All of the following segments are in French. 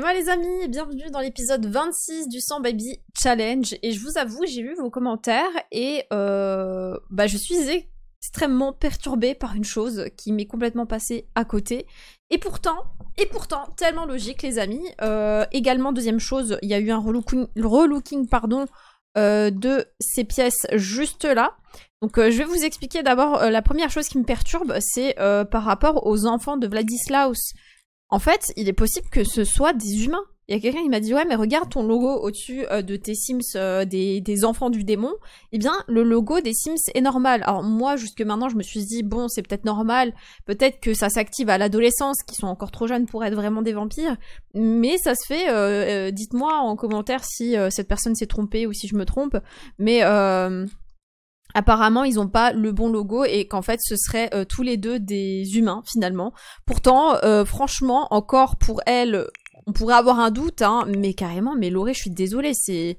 moi, les amis, bienvenue dans l'épisode 26 du 100 Baby Challenge. Et je vous avoue, j'ai lu vos commentaires et euh, bah, je suis extrêmement perturbée par une chose qui m'est complètement passée à côté. Et pourtant, et pourtant, tellement logique les amis. Euh, également, deuxième chose, il y a eu un relooking, pardon, euh, de ces pièces juste là. Donc je vais vous expliquer d'abord la première chose qui me perturbe, c'est par rapport aux enfants de Vladislaus en fait, il est possible que ce soit des humains. Il y a quelqu'un qui m'a dit ouais mais regarde ton logo au-dessus euh, de tes Sims euh, des, enfants du démon. Eh bien le logo des Sims est normal. Alors moi jusque maintenant je me suis dit bon c'est peut-être normal, peut-être que ça s'active à l'adolescence qui sont encore trop jeunes pour être vraiment des vampires. Mais ça se fait. Euh, dites-moi en commentaire si cette personne s'est trompée ou si je me trompe. Mais apparemment ils n'ont pas le bon logo et qu'en fait ce serait euh, tous les deux des humains finalement. Pourtant, euh, franchement, encore pour elle, on pourrait avoir un doute, hein, mais carrément, mais Lauré, je suis désolée, c'est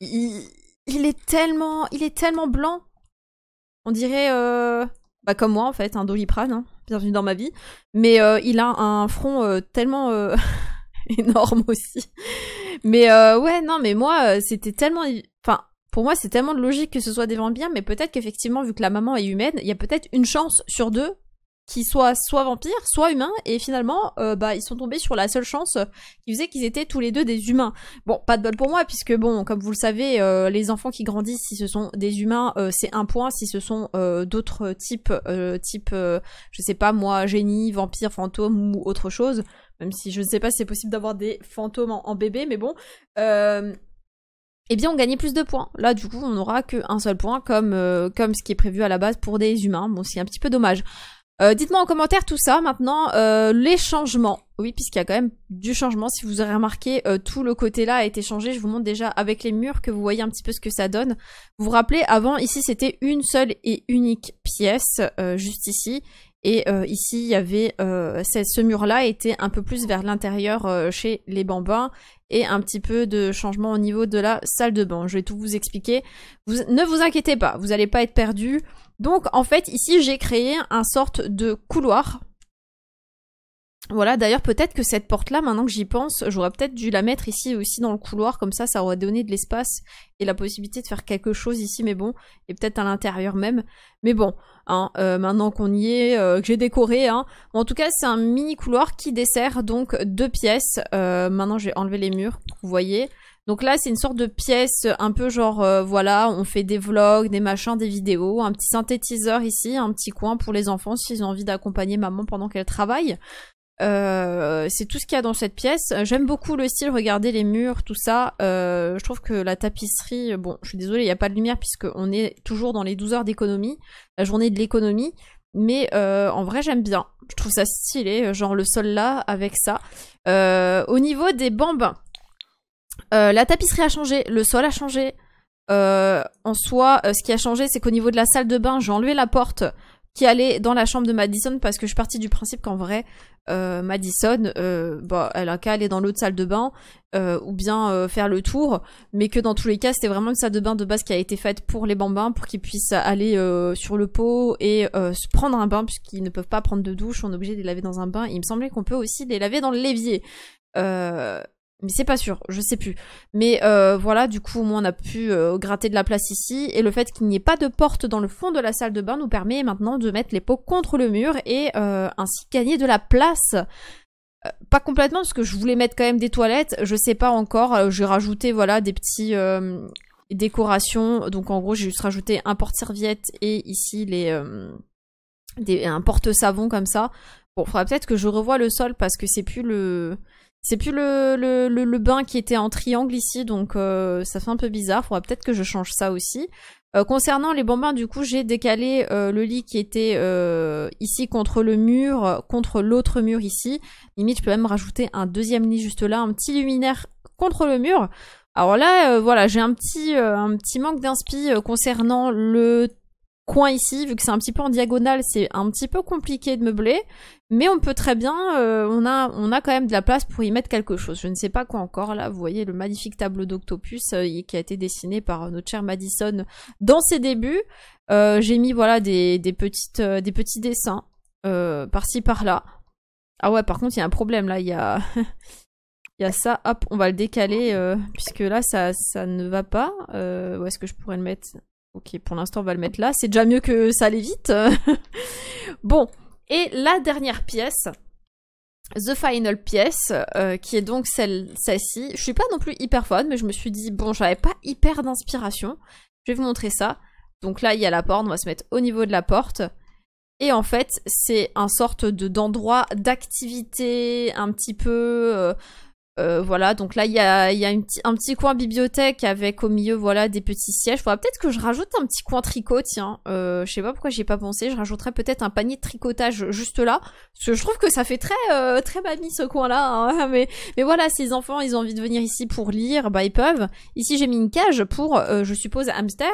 il... est tellement, il est tellement blanc, on dirait, euh, bah comme moi en fait, un doliprane, hein, bienvenue dans ma vie, mais il a un front tellement énorme aussi. Mais ouais, non, mais moi c'était tellement, enfin pour moi, c'est tellement logique que ce soit des vampires, mais peut-être qu'effectivement, vu que la maman est humaine, il y a peut-être une chance sur deux qu'ils soient soit vampires, soit humains, et finalement, euh, bah, ils sont tombés sur la seule chance qui faisait qu'ils étaient tous les deux des humains. Bon, pas de bol pour moi, puisque bon, comme vous le savez, euh, les enfants qui grandissent, si ce sont des humains, euh, c'est un point, si ce sont d'autres types, type, je sais pas moi, génie, vampire, fantôme ou autre chose, même si je ne sais pas si c'est possible d'avoir des fantômes en bébé, mais bon, eh bien on gagnait plus de points. Là du coup on n'aura qu'un seul point comme, euh, comme ce qui est prévu à la base pour des humains. Bon c'est un petit peu dommage. Euh, dites-moi en commentaire tout ça maintenant, euh, les changements. Oui, puisqu'il y a quand même du changement. Si vous aurez remarqué, tout le côté là a été changé. Je vous montre déjà avec les murs que vous voyez un petit peu ce que ça donne. Vous vous rappelez, avant ici c'était une seule et unique pièce, juste ici. Et ici, il y avait ce mur-là était un peu plus vers l'intérieur chez les bambins et un petit peu de changement au niveau de la salle de bain. Je vais tout vous expliquer. Vous, ne vous inquiétez pas, vous n'allez pas être perdu. Donc en fait ici j'ai créé un sorte de couloir voilà, d'ailleurs peut-être que cette porte-là, maintenant que j'y pense, j'aurais peut-être dû la mettre ici aussi dans le couloir, comme ça ça aurait donné de l'espace et la possibilité de faire quelque chose ici, mais bon, et peut-être à l'intérieur même. Mais bon, hein, euh, maintenant qu'on y est, euh, que j'ai décoré, hein. en tout cas c'est un mini couloir qui dessert donc deux pièces. Euh, maintenant j'ai enlevé les murs, vous voyez. Donc là, c'est une sorte de pièce un peu genre, voilà, on fait des vlogs, des machins, des vidéos, un petit synthétiseur ici, un petit coin pour les enfants s'ils ont envie d'accompagner maman pendant qu'elle travaille. Euh, c'est tout ce qu'il y a dans cette pièce. J'aime beaucoup le style, regardez les murs, tout ça. Euh, je trouve que la tapisserie, bon, je suis désolée, il n'y a pas de lumière puisqu'on est toujours dans les 12 heures d'économie, la journée de l'économie. Mais euh, en vrai, j'aime bien. Je trouve ça stylé, genre le sol là avec ça. au niveau des bambins, la tapisserie a changé, le sol a changé. en soi, ce qui a changé, c'est qu'au niveau de la salle de bain, j'ai enlevé la porte qui allait dans la chambre de Madison parce que je partis du principe qu'en vrai, euh, Madison, euh, bah, elle a qu'à aller dans l'autre salle de bain euh, ou bien faire le tour, mais que dans tous les cas, c'était vraiment une salle de bain de base qui a été faite pour les bambins pour qu'ils puissent aller sur le pot et se prendre un bain puisqu'ils ne peuvent pas prendre de douche, on est obligé de les laver dans un bain. Et il me semblait qu'on peut aussi les laver dans le Euh... Mais c'est pas sûr, je sais plus. Mais euh, voilà, du coup, au moins on a pu euh, gratter de la place ici. Et le fait qu'il n'y ait pas de porte dans le fond de la salle de bain nous permet maintenant de mettre les pots contre le mur et euh, ainsi gagner de la place. Pas complètement parce que je voulais mettre quand même des toilettes, je sais pas encore, j'ai rajouté voilà des petits décorations, donc en gros j'ai juste rajouté un porte-serviette et ici les un porte-savon comme ça. Bon, faudra peut-être que je revoie le sol parce que c'est plus le c'est plus le, le, le, bain qui était en triangle ici, donc euh, ça fait un peu bizarre. Faudra peut-être que je change ça aussi. Euh, concernant les bambins, du coup, j'ai décalé euh, le lit qui était ici contre le mur, contre l'autre mur ici. Limite, je peux même rajouter un deuxième lit juste là, un petit luminaire contre le mur. Alors là, voilà, j'ai un petit, un petit manque d'inspi concernant le coin ici, vu que c'est un petit peu en diagonale, c'est un petit peu compliqué de meubler, mais on peut très bien, euh, on, a, on a quand même de la place pour y mettre quelque chose. Je ne sais pas quoi encore, là, vous voyez le magnifique tableau d'Octopus euh, qui a été dessiné par euh, notre chère Madison dans ses débuts. J'ai mis, voilà, des, des petites, des petits dessins, par-ci, par-là. Ah ouais, par contre, il y a un problème, là, il y a... Il y a ça, hop, on va le décaler, puisque là, ça, ça ne va pas. où est-ce que je pourrais le mettre Ok, pour l'instant, on va le mettre là. C'est déjà mieux que ça allait vite. bon, et la dernière pièce, The Final piece, euh, qui est donc celle, ci Je suis pas non plus hyper fan, mais je me suis dit, bon, j'avais pas hyper d'inspiration. Je vais vous montrer ça. Donc là, il y a la porte, on va se mettre au niveau de la porte. Et en fait, c'est un sorte de d'endroit d'activité un petit peu euh, euh, voilà, donc là il y a, il y a un petit coin bibliothèque avec au milieu voilà des petits sièges. Faudra peut-être que je rajoute un petit coin tricot, tiens. Euh, je sais pas pourquoi j'ai pas pensé. Je rajouterai peut-être un panier de tricotage juste là, parce que je trouve que ça fait très euh, très mamie ce coin-là. Hein. Mais mais voilà, ces enfants ils ont envie de venir ici pour lire, bah ils peuvent. Ici j'ai mis une cage pour, euh, je suppose, hamster.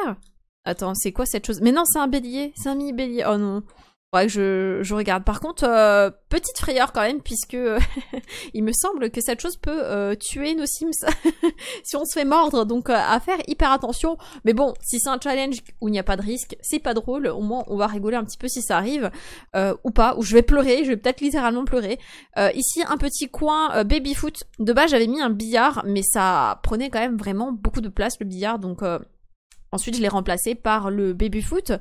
Attends, c'est quoi cette chose Mais non, c'est un bélier, c'est un mini bélier. Oh non. Ouais, je, je regarde. Par contre, euh, petite frayeur quand même, puisque euh, il me semble que cette chose peut euh, tuer nos Sims si on se fait mordre. Donc à faire hyper attention. Mais bon, si c'est un challenge où il n'y a pas de risque, c'est pas drôle. Au moins, on va rigoler un petit peu si ça arrive ou pas. Ou je vais pleurer, je vais peut-être littéralement pleurer. ici, un petit coin baby foot. De base, j'avais mis un billard, mais ça prenait quand même vraiment beaucoup de place le billard. Donc ensuite, je l'ai remplacé par le baby babyfoot.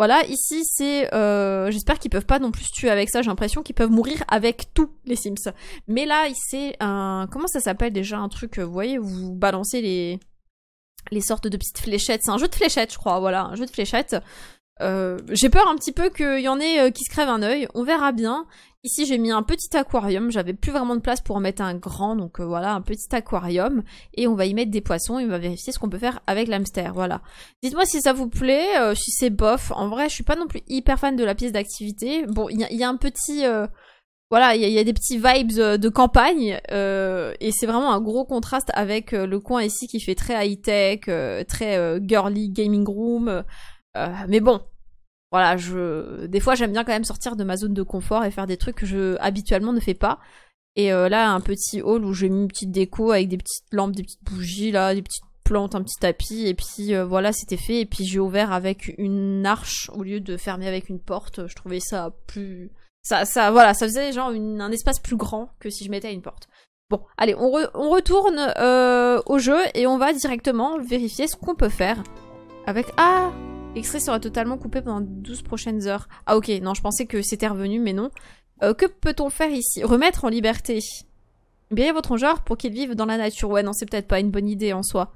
Voilà, ici c'est, euh, j'espère qu'ils peuvent pas non plus tuer avec ça. J'ai l'impression qu'ils peuvent mourir avec tous les Sims. Mais là, c'est un, comment ça s'appelle déjà un truc euh, Vous voyez, vous balancez les les sortes de petites fléchettes. C'est un jeu de fléchettes, je crois. Voilà, un jeu de fléchettes. Euh, j'ai peur un petit peu qu'il y en ait euh, qui se crèvent un œil, on verra bien. Ici j'ai mis un petit aquarium, j'avais plus vraiment de place pour en mettre un grand, donc euh, voilà, un petit aquarium, et on va y mettre des poissons, et on va vérifier ce qu'on peut faire avec l'hamster, voilà. Dites-moi si ça vous plaît, si c'est bof, en vrai je suis pas non plus hyper fan de la pièce d'activité, bon il y, a un petit... voilà, il y, y, a des petits vibes de campagne, et c'est vraiment un gros contraste avec le coin ici qui fait très high-tech, très girly gaming room, euh, mais bon, voilà, je des fois j'aime bien quand même sortir de ma zone de confort et faire des trucs que je habituellement ne fais pas. Et euh, là, un petit hall où j'ai mis une petite déco avec des petites lampes, des petites bougies là, des petites plantes, un petit tapis et puis euh, voilà, c'était fait et puis j'ai ouvert avec une arche au lieu de fermer avec une porte. Je trouvais ça plus ça ça voilà, ça faisait genre un espace plus grand que si je mettais une porte. Bon, allez, on, retourne au jeu et on va directement vérifier ce qu'on peut faire avec ah Extrait sera totalement coupé pendant 12 prochaines heures. Ah ok, non, je pensais que c'était revenu, mais non. Euh, que peut-on faire ici Remettre en liberté. Bérez votre genre pour qu'il vive dans la nature. Ouais, non, c'est peut-être pas une bonne idée en soi.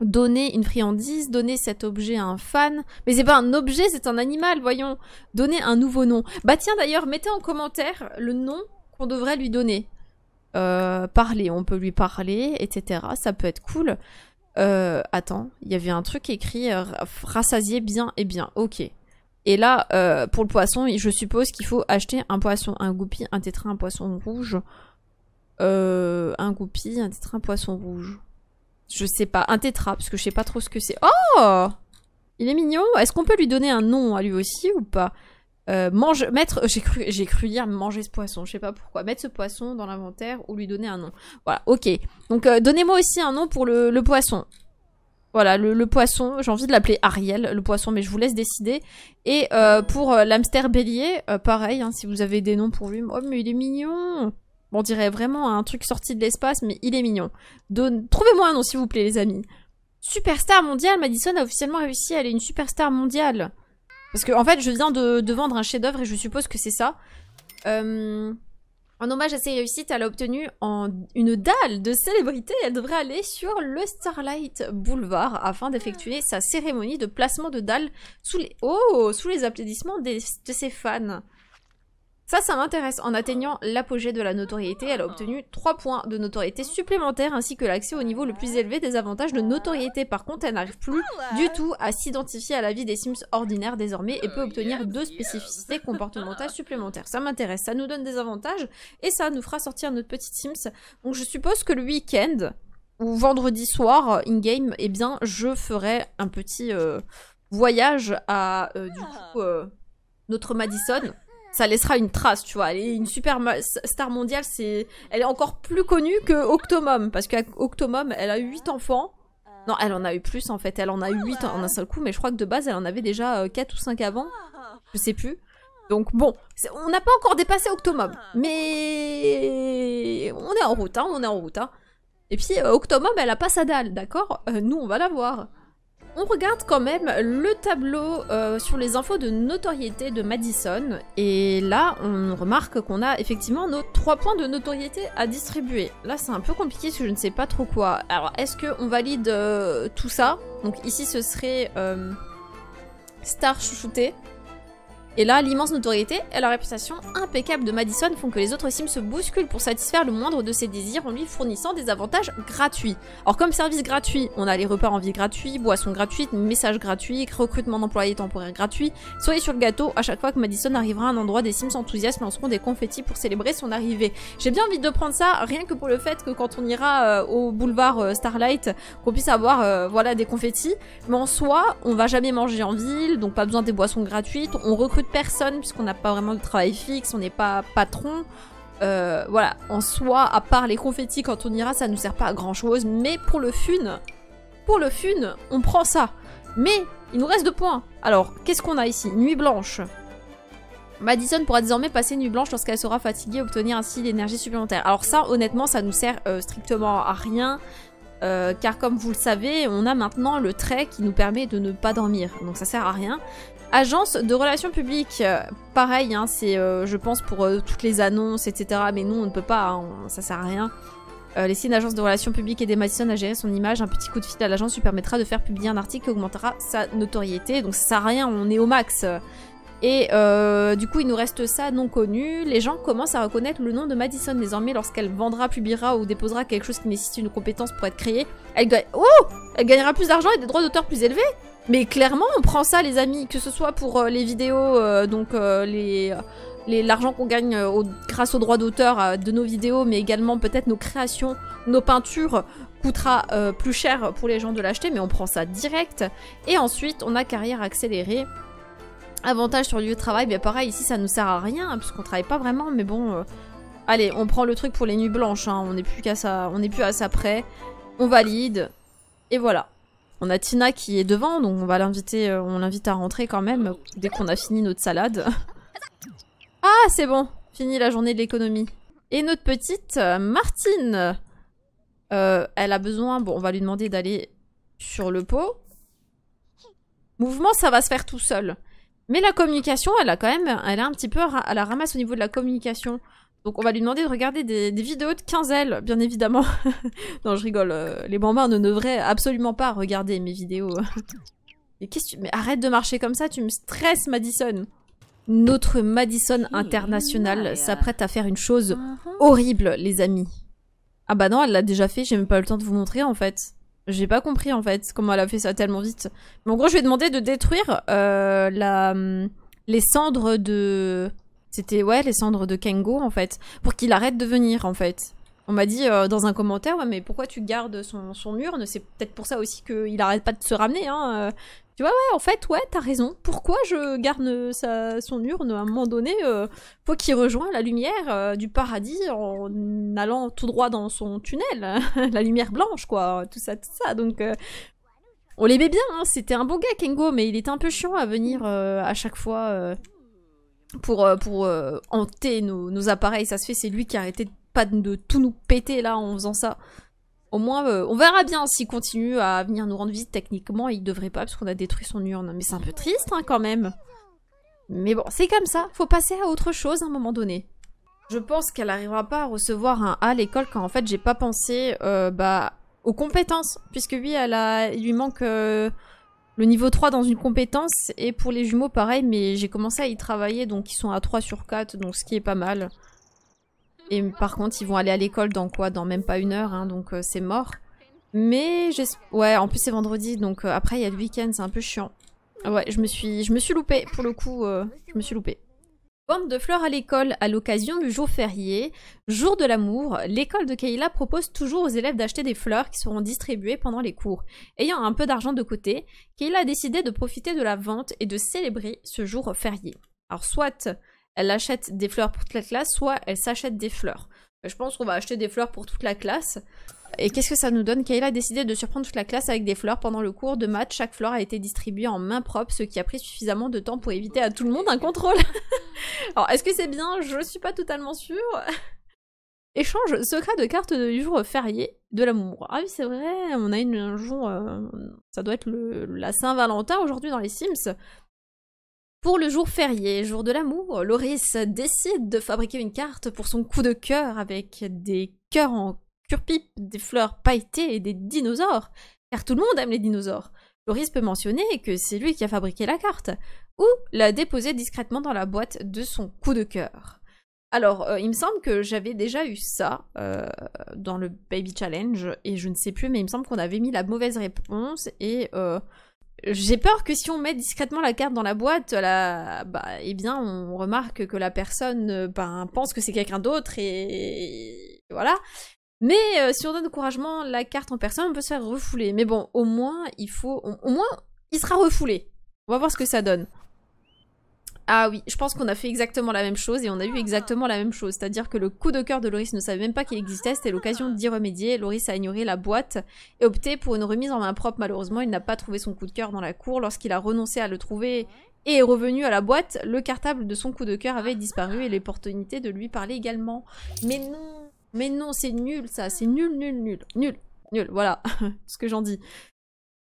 Donner une friandise, donner cet objet à un fan. Mais c'est eh pas ben, un objet, c'est un animal, voyons. Donner un nouveau nom. Bah tiens, d'ailleurs, mettez en commentaire le nom qu'on devrait lui donner. Euh, parler, on peut lui parler, etc. Ça peut être cool. Euh, attends, il y avait un truc écrit euh, rassasier bien et bien. Ok. Et là, euh, pour le poisson, je suppose qu'il faut acheter un poisson, un goupil, un tétra, un poisson rouge. Euh, un guppy, un tétra, un poisson rouge. Je sais pas, un tétra, parce que je sais pas trop ce que c'est. Oh Il est mignon Est-ce qu'on peut lui donner un nom à lui aussi ou pas euh, mange, mettre, euh, j'ai cru, j'ai cru dire manger ce poisson, je sais pas pourquoi, mettre ce poisson dans l'inventaire ou lui donner un nom. Voilà, ok. Donc euh, donnez-moi aussi un nom pour le, poisson. Voilà, le, poisson, j'ai envie de l'appeler Ariel, le poisson, mais je vous laisse décider. Et pour l'hamster bélier, pareil, hein, si vous avez des noms pour lui, oh mais il est mignon On dirait vraiment un truc sorti de l'espace, mais il est mignon. Trouvez-moi un nom, s'il vous plaît, les amis. Superstar mondial Madison a officiellement réussi à aller une superstar mondiale. Parce que, en fait, je viens de, vendre un chef-d'œuvre et je suppose que c'est ça. Euh, en hommage à ses réussites, elle a obtenu en une dalle de célébrité. Elle devrait aller sur le Starlight Boulevard afin d'effectuer sa cérémonie de placement de dalle sous les, oh, sous les applaudissements de ses fans. Ça, ça m'intéresse. En atteignant l'apogée de la notoriété, elle a obtenu 3 points de notoriété supplémentaires ainsi que l'accès au niveau le plus élevé des avantages de notoriété. Par contre, elle n'arrive plus du tout à s'identifier à la vie des Sims ordinaires désormais et peut obtenir deux spécificités comportementales supplémentaires. Ça m'intéresse, ça nous donne des avantages et ça nous fera sortir notre petite Sims. Donc je suppose que le week-end ou vendredi soir in-game, eh bien, je ferai un petit euh, voyage à, euh, euh, notre Madison ça laissera une trace, tu vois. Elle est une super star mondiale, c'est, elle est encore plus connue que Octomom, parce qu'Octomum, euh, elle a eu 8 enfants. Non, elle en a eu plus en fait, elle en a eu 8 en un seul coup, mais je crois que de base, elle en avait déjà 4 euh, ou 5 avant. Je sais plus. Donc bon, on n'a pas encore dépassé Octomom, mais on est en route, hein, on est en route. Hein. Et puis, euh, Octomom, elle a pas sa dalle, d'accord Nous, on va la voir. On regarde quand même le tableau euh, sur les infos de notoriété de Madison, et là on remarque qu'on a effectivement nos trois points de notoriété à distribuer. Là c'est un peu compliqué parce que je ne sais pas trop quoi. Alors est-ce qu'on valide euh, tout ça Donc ici ce serait euh, Star chouchouté, et là, l'immense notoriété et la réputation impeccable de Madison font que les autres Sims se bousculent pour satisfaire le moindre de ses désirs en lui fournissant des avantages gratuits. Or, comme service gratuit, on a les repas en vie gratuits, boissons gratuites, messages gratuits, recrutement d'employés temporaires gratuits. Soyez sur le gâteau, à chaque fois que Madison arrivera à un endroit, des Sims enthousiastes lanceront des confettis pour célébrer son arrivée. J'ai bien envie de prendre ça, rien que pour le fait que quand on ira euh, au boulevard euh, Starlight, qu'on puisse avoir euh, voilà, des confettis. Mais en soi, on va jamais manger en ville, donc pas besoin des boissons gratuites, on recrute personne, puisqu'on n'a pas vraiment de travail fixe, on n'est pas patron. Euh, voilà, en soi, à part les confettis quand on ira, ça nous sert pas à grand chose. Mais pour le fun, pour le fun, on prend ça. Mais il nous reste deux points. Alors, qu'est-ce qu'on a ici Nuit blanche. Madison pourra désormais passer nuit blanche lorsqu'elle sera fatiguée et obtenir ainsi l'énergie supplémentaire. Alors ça, honnêtement, ça nous sert euh, strictement à rien. Euh, car comme vous le savez, on a maintenant le trait qui nous permet de ne pas dormir. Donc ça sert à rien. Agence de relations publiques, euh, pareil, hein, c'est euh, je pense pour euh, toutes les annonces, etc. Mais nous, on ne peut pas, hein, ça sert à rien. laisser une agence de relations publiques et Madison à gérer son image, un petit coup de fil à l'agence lui permettra de faire publier un article qui augmentera sa notoriété. Donc ça sert à rien, on est au max. Et du coup, il nous reste ça non connu. Les gens commencent à reconnaître le nom de Madison désormais lorsqu'elle vendra, publiera ou déposera quelque chose qui nécessite une compétence pour être créée. elle oh gagnera plus d'argent et des droits d'auteur plus élevés mais clairement, on prend ça, les amis, que ce soit pour euh, les vidéos, euh, donc euh, les l'argent qu'on gagne grâce aux droits d'auteur de nos vidéos, mais également peut-être nos créations, nos peintures, coûtera plus cher pour les gens de l'acheter, mais on prend ça direct. Et ensuite, on a carrière accélérée. Avantage sur lieu de travail, bien pareil, ici ça nous sert à rien, hein, puisqu'on travaille pas vraiment, mais bon... Allez, on prend le truc pour les nuits blanches, hein, on n'est plus qu'à ça, on n'est plus à ça près. On valide, et voilà. On a Tina qui est devant, donc on va l'inviter, euh, on l'invite à rentrer quand même dès qu'on a fini notre salade. Ah, c'est bon, fini la journée de l'économie. Et notre petite euh, Martine, euh, elle a besoin. Bon, on va lui demander d'aller sur le pot. Mouvement, ça va se faire tout seul. Mais la communication, elle a quand même, elle a un petit peu, à la ramasse au niveau de la communication. Donc on va lui demander de regarder des, vidéos de L, bien évidemment. non, je rigole. Euh, les bambins ne devraient absolument pas regarder mes vidéos. Mais qu'est-ce que tu... Mais arrête de marcher comme ça, tu me stresses, Madison. Notre Madison internationale s'apprête à faire une chose uh-huh. horrible, les amis. Ah bah non, elle l'a déjà fait, j'ai même pas le temps de vous montrer, en fait. J'ai pas compris, en fait, comment elle a fait ça tellement vite. Mais en gros, je lui ai demandé de détruire euh, la... Hum, les cendres de c'était, ouais, les cendres de Kengo, en fait. Pour qu'il arrête de venir, en fait. On m'a dit euh, dans un commentaire, ouais, mais pourquoi tu gardes son, son urne C'est peut-être pour ça aussi qu'il arrête pas de se ramener, hein. Euh. Tu vois, ouais, en fait, ouais, t'as raison. Pourquoi je garde euh, sa, son urne à un moment donné pour Faut qu'il rejoigne la lumière du paradis en allant tout droit dans son tunnel. Hein. la lumière blanche, quoi. Tout ça, tout ça. Donc, on l'aimait bien, hein. C'était un bon gars, Kengo, mais il était un peu chiant à venir à chaque fois pour, euh, pour euh, hanter nos, appareils. Ça se fait, c'est lui qui a arrêté pas de, tout nous péter là en faisant ça. Au moins, euh, on verra bien s'il continue à venir nous rendre visite techniquement. Il devrait pas, parce qu'on a détruit son urne. Mais c'est un peu triste hein, quand même. Mais bon, c'est comme ça. Faut passer à autre chose à un moment donné. Je pense qu'elle n'arrivera pas à recevoir un A à l'école quand en fait j'ai pas pensé bah, aux compétences. Puisque lui, elle a... il lui manque le niveau 3 dans une compétence, et pour les jumeaux pareil, mais j'ai commencé à y travailler, donc ils sont à 3 sur 4, donc ce qui est pas mal. Et par contre, ils vont aller à l'école dans quoi Dans même pas une heure, hein, donc euh, c'est mort. Mais ouais, en plus c'est vendredi, donc euh, après il y a le week-end, c'est un peu chiant. Ouais, je me suis, je me suis loupé pour le coup, euh, je me suis loupée. Vente de fleurs à l'école à l'occasion du jour férié, jour de l'amour, l'école de Kayla propose toujours aux élèves d'acheter des fleurs qui seront distribuées pendant les cours. Ayant un peu d'argent de côté, Kayla a décidé de profiter de la vente et de célébrer ce jour férié. Alors soit elle achète des fleurs pour toute la classe, soit elle s'achète des fleurs. Euh, je pense qu'on va acheter des fleurs pour toute la classe. Et qu'est-ce que ça nous donne Kayla a décidé de surprendre toute la classe avec des fleurs pendant le cours de maths. Chaque fleur a été distribuée en main propre, ce qui a pris suffisamment de temps pour éviter à tout le monde un contrôle. Alors, est-ce que c'est bien Je suis pas totalement sûre. Échange secret de cartes du jour férié de l'amour. Ah oui, c'est vrai, on a une, jour, euh, ça doit être le, la Saint-Valentin aujourd'hui dans les Sims. Pour le jour férié, jour de l'amour, Loris décide de fabriquer une carte pour son coup de cœur avec des cœurs en pipe des fleurs pailletées et des dinosaures. Car tout le monde aime les dinosaures. Loris peut mentionner que c'est lui qui a fabriqué la carte, ou l'a déposée discrètement dans la boîte de son coup de cœur. Alors, euh, il me semble que j'avais déjà eu ça euh, dans le Baby Challenge, et je ne sais plus, mais il me semble qu'on avait mis la mauvaise réponse, et euh, j'ai peur que si on met discrètement la carte dans la boîte, Bah, eh bien, on remarque que la personne ben, pense que c'est quelqu'un d'autre, et voilà. Mais euh, si on donne encouragement la carte en personne, on peut se faire refouler. Mais bon, au moins, il faut... au moins, il sera refoulé. On va voir ce que ça donne. Ah oui, je pense qu'on a fait exactement la même chose et on a eu ah. exactement la même chose. C'est-à-dire que le coup de cœur de Loris ne savait même pas qu'il existait, c'était l'occasion d'y remédier. Loris a ignoré la boîte et opté pour une remise en main propre. Malheureusement, il n'a pas trouvé son coup de cœur dans la cour. Lorsqu'il a renoncé à le trouver et est revenu à la boîte, le cartable de son coup de cœur avait disparu et l'opportunité de lui parler également. Mais non mais non, c'est nul ça, c'est nul, nul, nul, nul, nul, voilà ce que j'en dis.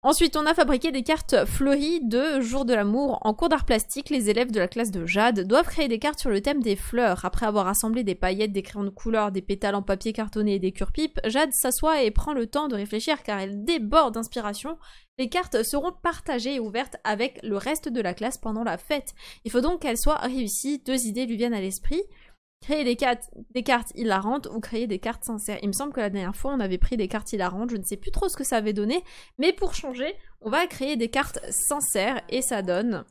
Ensuite, on a fabriqué des cartes fleuries de Jour de l'amour. En cours d'art plastique, les élèves de la classe de Jade doivent créer des cartes sur le thème des fleurs. Après avoir assemblé des paillettes, des crayons de couleur, des pétales en papier cartonné et des cure-pipes, Jade s'assoit et prend le temps de réfléchir car elle déborde d'inspiration. Les cartes seront partagées et ouvertes avec le reste de la classe pendant la fête. Il faut donc qu'elles soient réussies. Deux idées lui viennent à l'esprit. Créer des cartes, des cartes hilarantes ou créer des cartes sincères. Il me semble que la dernière fois, on avait pris des cartes hilarantes. Je ne sais plus trop ce que ça avait donné. Mais pour changer, on va créer des cartes sincères et ça donne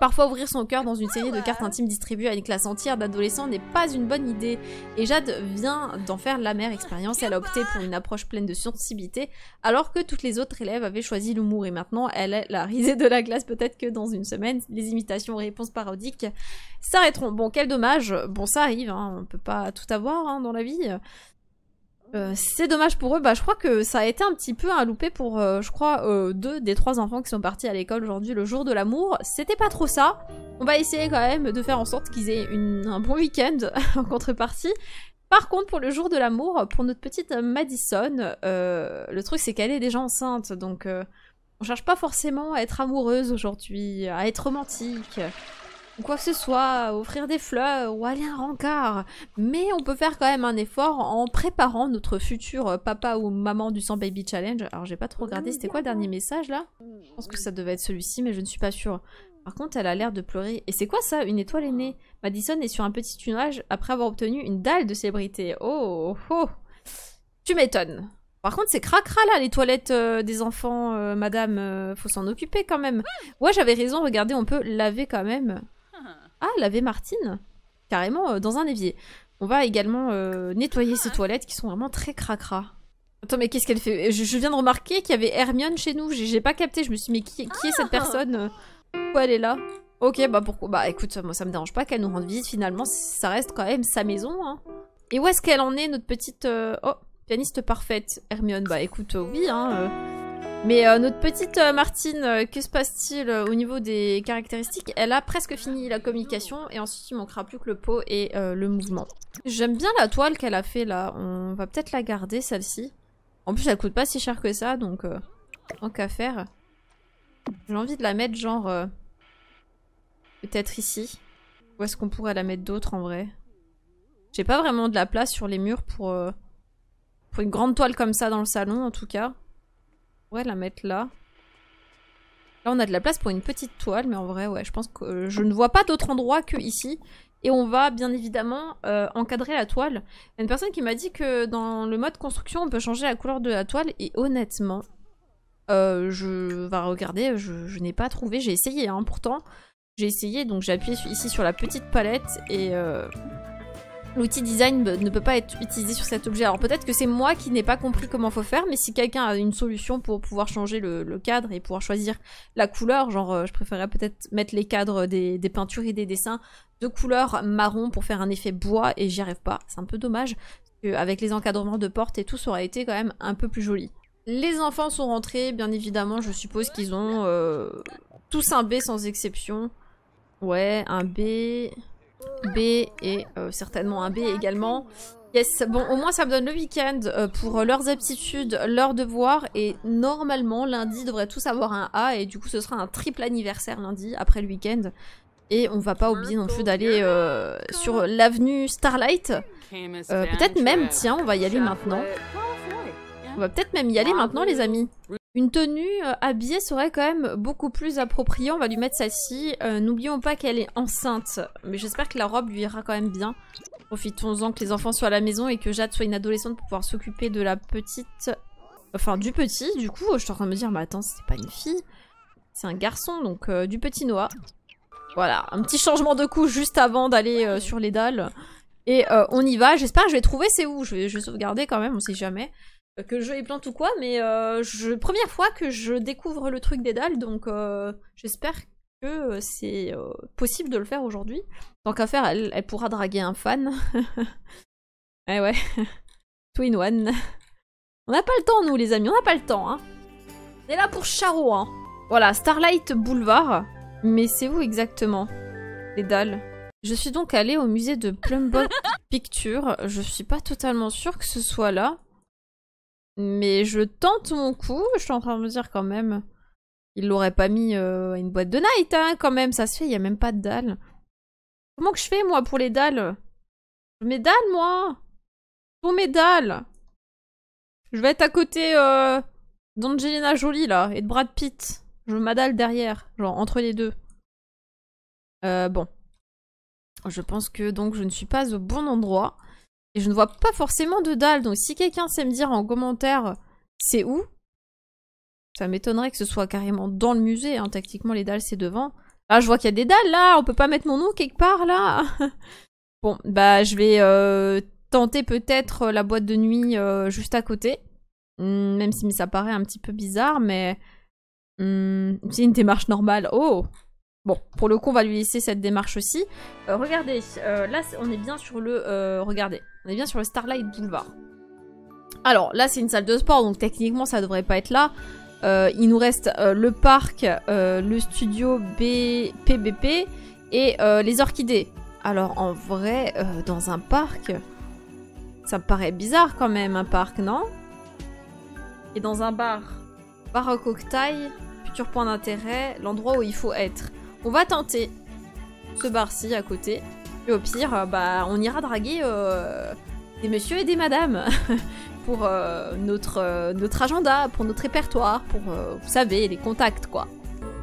Parfois, ouvrir son cœur dans une série de cartes intimes distribuées à une classe entière d'adolescents n'est pas une bonne idée. Et Jade vient d'en faire l'amère expérience. Elle a opté pour une approche pleine de sensibilité, alors que toutes les autres élèves avaient choisi l'humour. Et maintenant, elle est la risée de la classe. Peut-être que dans une semaine, les imitations réponses parodiques s'arrêteront. Bon, quel dommage. Bon, ça arrive. Hein. On peut pas tout avoir hein, dans la vie. Euh, c'est dommage pour eux. Bah, je crois que ça a été un petit peu un loupé pour, euh, je crois, euh, deux des trois enfants qui sont partis à l'école aujourd'hui le jour de l'amour. C'était pas trop ça. On va essayer quand même de faire en sorte qu'ils aient un bon week-end en contrepartie. Par contre, pour le jour de l'amour, pour notre petite Madison, le truc c'est qu'elle est déjà enceinte, donc on cherche pas forcément à être amoureuse aujourd'hui, à être romantique ou quoi que ce soit, offrir des fleurs ou aller à un rencard. Mais on peut faire quand même un effort en préparant notre futur papa ou maman du 100 Baby Challenge. Alors j'ai pas trop regardé, c'était quoi le dernier message là Je pense que ça devait être celui-ci, mais je ne suis pas sûre. Par contre, elle a l'air de pleurer. Et c'est quoi ça Une étoile aînée? née. Madison est sur un petit nuage après avoir obtenu une dalle de célébrité. Oh, oh, oh. Tu m'étonnes. Par contre, c'est cracra là, les toilettes euh, des enfants, euh, madame. Euh, faut s'en occuper quand même. Ouais, j'avais raison, regardez, on peut laver quand même. Ah, laver Martine Carrément euh, dans un évier. On va également euh, nettoyer ces ah. toilettes qui sont vraiment très cracra. Attends, mais qu'est-ce qu'elle fait je, viens de remarquer qu'il y avait Hermione chez nous. J'ai pas capté. Je me suis dit, mais qui, est cette ah. personne Pourquoi elle est là Ok, bah pourquoi Bah écoute, moi ça me dérange pas qu'elle nous rende visite finalement. Ça reste quand même sa maison. Hein. Et où est-ce qu'elle en est, notre petite. Euh, oh, pianiste parfaite, Hermione Bah écoute, oui, hein. Mais euh, notre petite euh, Martine, euh, que se passe-t-il au niveau des caractéristiques Elle a presque fini la communication et ensuite il manquera plus que le pot et le mouvement. J'aime bien la toile qu'elle a fait là, on va peut-être la garder celle-ci. En plus elle coûte pas si cher que ça donc en qu'à faire. J'ai envie de la mettre genre peut-être ici. Où est-ce qu'on pourrait la mettre d'autre en vrai J'ai pas vraiment de la place sur les murs pour, pour une grande toile comme ça dans le salon en tout cas pourrait la mettre là. Là, on a de la place pour une petite toile, mais en vrai, ouais, je pense que euh, je ne vois pas d'autre endroit que ici. Et on va bien évidemment euh, encadrer la toile. Il y a une personne qui m'a dit que dans le mode construction, on peut changer la couleur de la toile. Et honnêtement, euh, je vais regarder, je, n'ai pas trouvé. J'ai essayé, hein, pourtant. J'ai essayé, donc j'ai appuyé ici sur la petite palette et l'outil design ne peut pas être utilisé sur cet objet. Alors peut-être que c'est moi qui n'ai pas compris comment faut faire, mais si quelqu'un a une solution pour pouvoir changer le, cadre et pouvoir choisir la couleur, genre euh, je préférerais peut-être mettre les cadres des, peintures et des dessins de couleur marron pour faire un effet bois et j'y arrive pas. C'est un peu dommage, Avec les encadrements de portes et tout, ça aurait été quand même un peu plus joli. Les enfants sont rentrés, bien évidemment, je suppose qu'ils ont euh, tous un B sans exception. Ouais, un B... B et euh, certainement un B également. Yes, bon, au moins ça me donne le week-end euh, pour euh, leurs aptitudes, leurs devoirs. Et normalement, lundi, devrait tous avoir un A. Et du coup, ce sera un triple anniversaire lundi, après le week-end. Et on va pas oublier non plus d'aller sur l'avenue Starlight. peut-être même, tiens, on va y aller maintenant. On va peut-être même y aller maintenant, les amis. Une tenue euh, habillée serait quand même beaucoup plus appropriée. On va lui mettre celle-ci. Euh, n'oublions pas qu'elle est enceinte. Mais j'espère que la robe lui ira quand même bien. Profitons-en que les enfants soient à la maison et que Jade soit une adolescente pour pouvoir s'occuper de la petite... Enfin, du petit, du coup. Je suis en train de me dire, mais bah, attends, c'est pas une fille. C'est un garçon, donc euh, du petit Noah. Voilà, un petit changement de coup juste avant d'aller sur les dalles. Et on y va. J'espère que je vais trouver c'est où. Je vais, je vais sauvegarder quand même, on sait jamais que le jeu est plante ou quoi, mais euh, première fois que je découvre le truc des dalles, donc euh, j'espère que c'est euh, possible de le faire aujourd'hui. Tant qu'à faire, elle, pourra draguer un fan. eh ouais, Twin One. On n'a pas le temps, nous, les amis, on n'a pas le temps. Hein. On est là pour Charo, hein. Voilà, Starlight Boulevard. Mais c'est où exactement Les dalles. Je suis donc allée au musée de Plumbot Picture. Je suis pas totalement sûre que ce soit là. Mais je tente mon coup, je suis en train de me dire quand même. Il l'aurait pas mis à euh, une boîte de night, hein, quand même, ça se fait, il n'y a même pas de dalles. Comment que je fais, moi, pour les dalles Mes dalles, moi Pour mes dalles Je vais être à côté euh, d'Angelina Jolie, là, et de Brad Pitt. Je m'adale derrière, genre, entre les deux. Euh, bon. Je pense que, donc, je ne suis pas au bon endroit. Et je ne vois pas forcément de dalles, Donc si quelqu'un sait me dire en commentaire c'est où, ça m'étonnerait que ce soit carrément dans le musée. Hein. Tactiquement, les dalles, c'est devant. Ah, je vois qu'il y a des dalles là. On peut pas mettre mon nom quelque part là. bon, bah, je vais euh, tenter peut-être euh, la boîte de nuit euh, juste à côté. Hmm, même si ça paraît un petit peu bizarre, mais. Hmm, c'est une démarche normale. Oh Bon, pour le coup, on va lui laisser cette démarche aussi. Euh, regardez, euh, là, on est bien sur le... Euh, regardez, on est bien sur le Starlight Boulevard. Alors, là, c'est une salle de sport, donc techniquement, ça devrait pas être là. il nous reste le parc, le studio B... PBP et les orchidées. Alors, en vrai, dans un parc, ça me paraît bizarre quand même, un parc, non Et dans un bar Bar au cocktail, futur point d'intérêt, l'endroit où il faut être. On va tenter ce bar-ci à côté. Et au pire, euh, bah, on ira draguer euh, des messieurs et des madames pour euh, notre, notre agenda, pour notre répertoire, pour, vous savez, les contacts, quoi.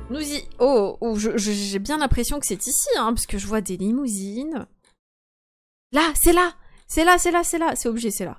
Nous y... Oh, oh j'ai bien l'impression que c'est ici, hein, parce que je vois des limousines. Là, c'est là C'est là, c'est là, c'est là C'est obligé, c'est là.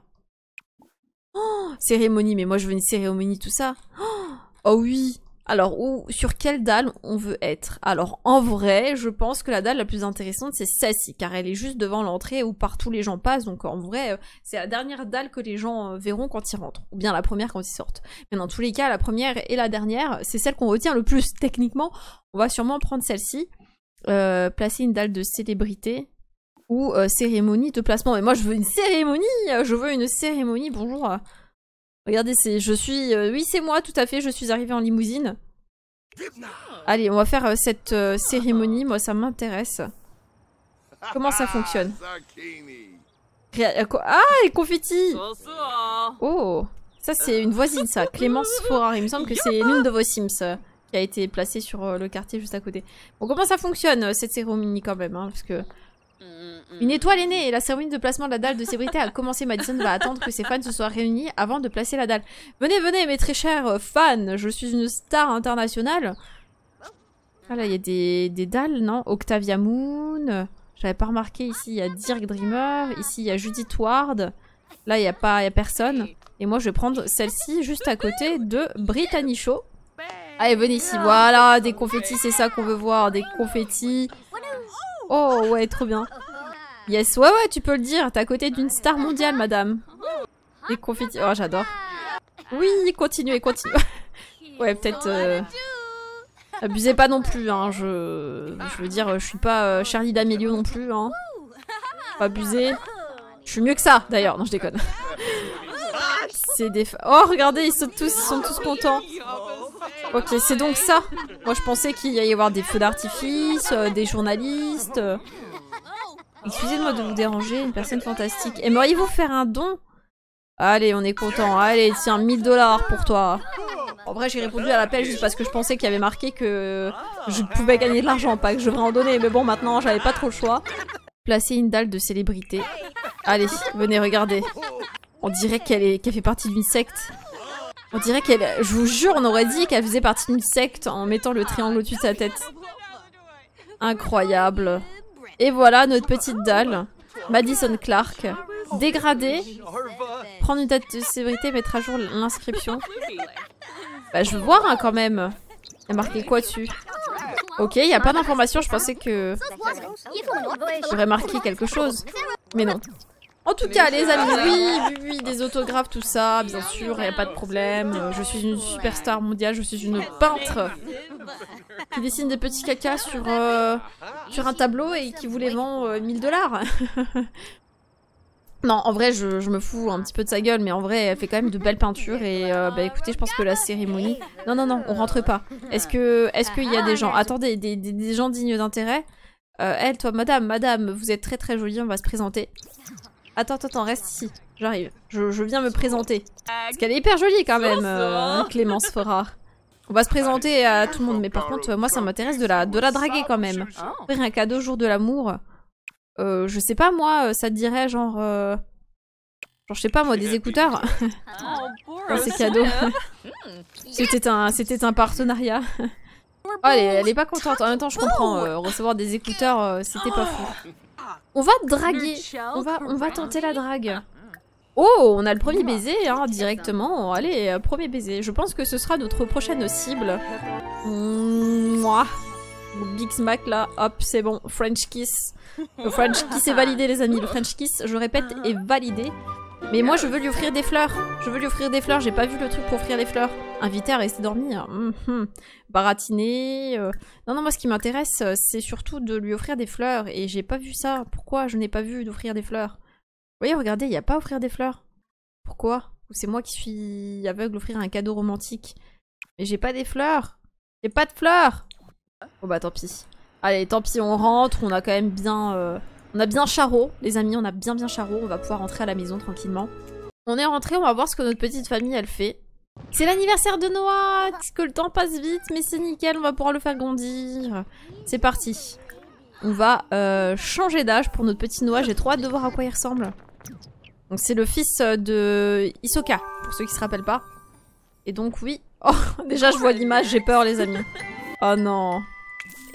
Oh, cérémonie, mais moi je veux une cérémonie, tout ça. oh, oh oui alors, sur quelle dalle on veut être Alors, en vrai, je pense que la dalle la plus intéressante, c'est celle-ci, car elle est juste devant l'entrée où partout les gens passent. Donc, en vrai, euh, c'est la dernière dalle que les gens euh, verront quand ils rentrent, ou bien la première quand ils sortent. Mais dans tous les cas, la première et la dernière, c'est celle qu'on retient le plus techniquement. On va sûrement prendre celle-ci, euh, placer une dalle de célébrité, ou cérémonie de placement. Mais moi, je veux une cérémonie Je veux une cérémonie, bonjour Regardez, c'est je suis... Euh, oui, c'est moi, tout à fait, je suis arrivée en limousine. Allez, on va faire euh, cette euh, cérémonie, moi ça m'intéresse. Comment ça fonctionne Ah, ah les confettis Oh Ça c'est une voisine ça, Clémence Fourard. Il me semble que c'est l'une de vos Sims qui a été placée sur le quartier juste à côté. Bon, comment ça fonctionne cette cérémonie quand même hein, Parce que Mm. Une étoile est née et la cérémonie de placement de la dalle de Sébrité a commencé. Madison va attendre que ses fans se soient réunis avant de placer la dalle. Venez, venez, mes très chers fans, je suis une star internationale. Ah là, il y a des, des dalles, non Octavia Moon. J'avais pas remarqué ici, il y a Dirk Dreamer. Ici, il y a Judith Ward. Là, il n'y a, pas, y a personne. Et moi, je vais prendre celle-ci juste à côté de Brittany Show. Allez, venez ici. Voilà, des confettis, c'est ça qu'on veut voir. Des confettis. Oh, ouais, trop bien. Yes, ouais, ouais, tu peux le dire. T'es à côté d'une star mondiale, madame. Les Oh, j'adore. Oui, continuez, continuez. ouais, peut-être. Euh, abusez pas non plus, hein. Je, je veux dire, je suis pas euh, Charlie D'Amelio non plus, hein. Pas Je suis mieux que ça, d'ailleurs. Non, je déconne. C'est des. Oh, regardez, ils sont tous, ils sont tous contents. Ok, c'est donc ça. Moi, je pensais qu'il y allait y avoir des feux d'artifice, euh, des journalistes. Excusez-moi de vous déranger, une personne fantastique. Aimeriez-vous faire un don Allez, on est content. Allez, tiens, 1000 dollars pour toi. En vrai, j'ai répondu à l'appel juste parce que je pensais qu'il y avait marqué que je pouvais gagner de l'argent, pas que je devrais en donner. Mais bon, maintenant, j'avais pas trop le choix. Placer une dalle de célébrité. Allez, venez regarder. On dirait qu'elle est... qu'elle fait partie d'une secte. On dirait qu'elle... Je vous jure, on aurait dit qu'elle faisait partie d'une secte en mettant le triangle au-dessus de sa tête. Incroyable. Et voilà notre petite dalle, Madison Clark, dégradée. Prendre une date de sévérité, mettre à jour l'inscription. Bah je veux voir hein, quand même. Il y a marqué quoi dessus Ok, il n'y a pas d'information, je pensais que... J'aurais marqué quelque chose. Mais non. En tout cas, les amis, oui, oui, des autographes, tout ça, bien sûr, il n'y a pas de problème. Euh, je suis une superstar mondiale, je suis une peintre qui dessine des petits cacas sur, euh, sur un tableau et qui vous les vend 1000 euh, dollars. Non, en vrai, je, je, me fous un petit peu de sa gueule, mais en vrai, elle fait quand même de belles peintures. Et bah écoutez, je pense que la cérémonie. Non, non, non, on rentre pas. Est-ce que, est-ce qu'il y a des gens ah, ah, Attendez, des, des, gens dignes d'intérêt. elle, toi, madame, madame, vous êtes très très jolie. On va se présenter. Attends, attends, reste ici. J'arrive. Je, je, viens me présenter. Parce qu'elle est hyper jolie quand même, euh, hein. Hein, Clémence Forard. On va se présenter à tout le monde, mais par contre, moi, ça m'intéresse de la, de la draguer quand même. Ah. Ah. Faire un cadeau jour de l'amour. Euh, je sais pas, moi, euh, ça te dirait genre... Genre, je sais pas, moi, des écouteurs. Ah, Dans c'est cadeau. Hmm. C'était un, un partenariat. Oh, elle, est, pas contente. En même temps, je comprends. recevoir des écouteurs, c'était pas fou. On va draguer. On va, on va tenter la drague. Oh, on a le premier baiser, hein, directement. Allez, euh, premier baiser. Je pense que ce sera notre prochaine cible. Moi, Big Smack là, hop, c'est bon. French Kiss. Le French Kiss est validé, les amis. Le French Kiss, je répète, est validé. Mais moi, je veux lui offrir des fleurs. Je veux lui offrir des fleurs. J'ai pas vu le truc pour offrir des fleurs. Inviter à rester dormir. Mhm. Baratiner. Euh. Non, non, moi, ce qui m'intéresse, euh, c'est surtout de lui offrir des fleurs. Et j'ai pas vu ça. Pourquoi je n'ai pas vu d'offrir des fleurs Vous voyez, regardez, il n'y a pas offrir des fleurs. Pourquoi c'est moi qui suis aveugle, offrir un cadeau romantique. Mais j'ai pas des fleurs. J'ai pas de fleurs. Oh bah tant pis. Allez, tant pis, on rentre. On a quand même bien... Euh, on a bien Charot, les amis, on a bien bien Charot. On va pouvoir rentrer à la maison tranquillement. On est rentré, on va voir ce que notre petite famille, elle fait. C'est l'anniversaire de Noah Que le temps passe vite, mais c'est nickel, on va pouvoir le faire grandir. C'est parti. On va euh, changer d'âge pour notre petit Noah. J'ai trop hâte de voir à quoi il ressemble. Donc c'est le fils euh, de Isoka, pour ceux qui se rappellent pas. Et donc oui... Oh, déjà je vois l'image, j'ai peur les amis. Oh non.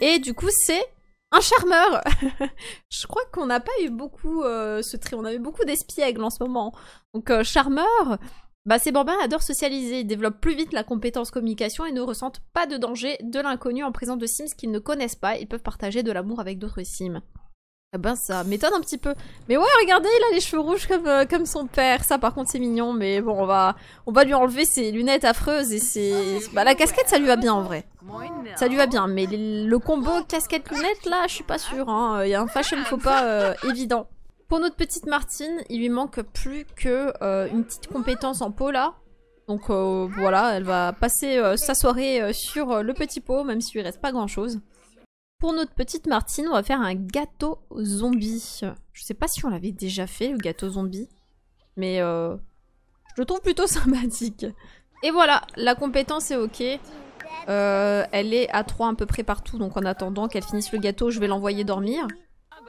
Et du coup c'est un charmeur Je crois qu'on n'a pas eu beaucoup euh, ce trait, on a eu beaucoup d'espiègles en ce moment. Donc euh, charmeur, bah, ces bambins adorent socialiser, ils développent plus vite la compétence communication et ne ressentent pas de danger de l'inconnu en présence de Sims qu'ils ne connaissent pas, ils peuvent partager de l'amour avec d'autres Sims. Eh ben ça m'étonne un petit peu. Mais ouais, regardez, il a les cheveux rouges comme, euh, comme son père. Ça par contre c'est mignon, mais bon, on va, on va lui enlever ses lunettes affreuses et bah, la casquette ça lui va bien en vrai. Ça lui va bien, mais le combo casquette-lunette là, je suis pas sûre. Hein. Il y a un fashion faux pas euh, évident. Pour notre petite Martine, il lui manque plus que euh, une petite compétence en pot là. Donc voilà, elle va passer sa soirée sur le petit pot, même s'il lui reste pas grand chose. Pour notre petite Martine, on va faire un gâteau zombie. Je sais pas si on l'avait déjà fait, le gâteau zombie. Mais euh, je le trouve plutôt sympathique. Et voilà, la compétence est ok. Euh, elle est à 3 à peu près partout, donc en attendant qu'elle finisse le gâteau, je vais l'envoyer dormir.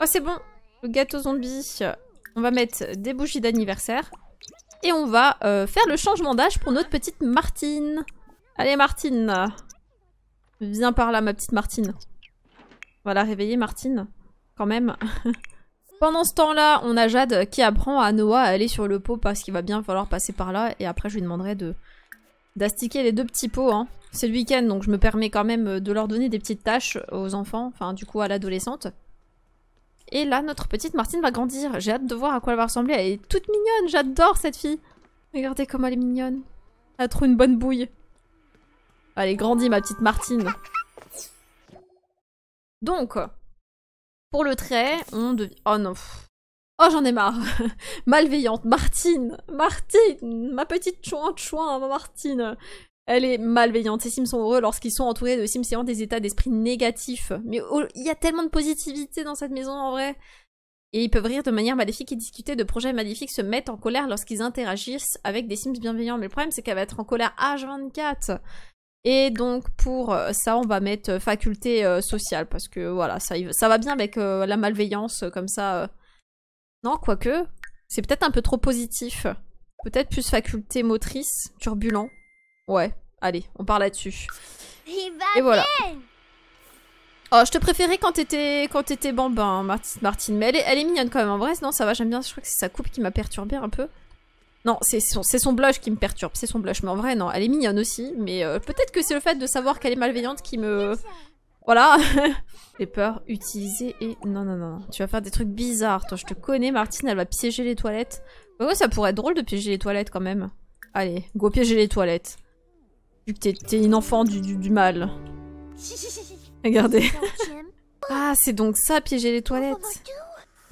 Oh, c'est bon Le gâteau zombie, on va mettre des bougies d'anniversaire. Et on va euh, faire le changement d'âge pour notre petite Martine. Allez Martine Viens par là, ma petite Martine. On va réveiller, Martine, quand même. Pendant ce temps-là, on a Jade qui apprend à Noah à aller sur le pot parce qu'il va bien falloir passer par là. Et après, je lui demanderai de d'astiquer les deux petits pots. Hein. C'est le week-end, donc je me permets quand même euh, de leur donner des petites tâches aux enfants, enfin du coup à l'adolescente. Et là, notre petite Martine va grandir. J'ai hâte de voir à quoi elle va ressembler. Elle est toute mignonne, j'adore cette fille. Regardez comme elle est mignonne. Elle a trop une bonne bouille. Allez, grandis ma petite Martine. Donc, pour le trait, on devient... Oh non. Oh, j'en ai marre. Malveillante. Martine. Martine. Ma petite chouin chouin, Martine. Elle est malveillante. Ces Sims sont heureux lorsqu'ils sont entourés de Sims ayant des états d'esprit négatifs. Mais il y a tellement de positivité dans cette maison en vrai. Et ils peuvent rire de manière maléfique et discuter de projets maléfiques, se mettre en colère lorsqu'ils interagissent avec des Sims bienveillants. Mais le problème, c'est qu'elle va être en colère H24. Et donc pour euh, ça, on va mettre euh, faculté euh, sociale parce que voilà, ça, ça va bien avec la malveillance comme ça. Non, quoique, c'est peut-être un peu trop positif. Peut-être plus faculté motrice, turbulent. Ouais, allez, on part là-dessus. Et voilà. Oh, je te préférais quand t'étais quand bambin, Martine. Mais elle est, mignonne quand même. En vrai, non, ça va, j'aime bien. Je crois que c'est sa coupe qui m'a perturbé un peu. Non, c'est son, blush qui me perturbe, c'est son blush. Mais en vrai, non, elle est mignonne aussi. Mais euh, peut-être que c'est le fait de savoir qu'elle est malveillante qui me... Voilà. J'ai peur, utiliser et... Non, non, non, tu vas faire des trucs bizarres. Toi, je te connais, Martine, elle va piéger les toilettes. Ouais, ça pourrait être drôle de piéger les toilettes quand même Allez, go piéger les toilettes. Vu que t'es une enfant du, du mal. Regardez. ah, c'est donc ça, piéger les toilettes. Oh, bah,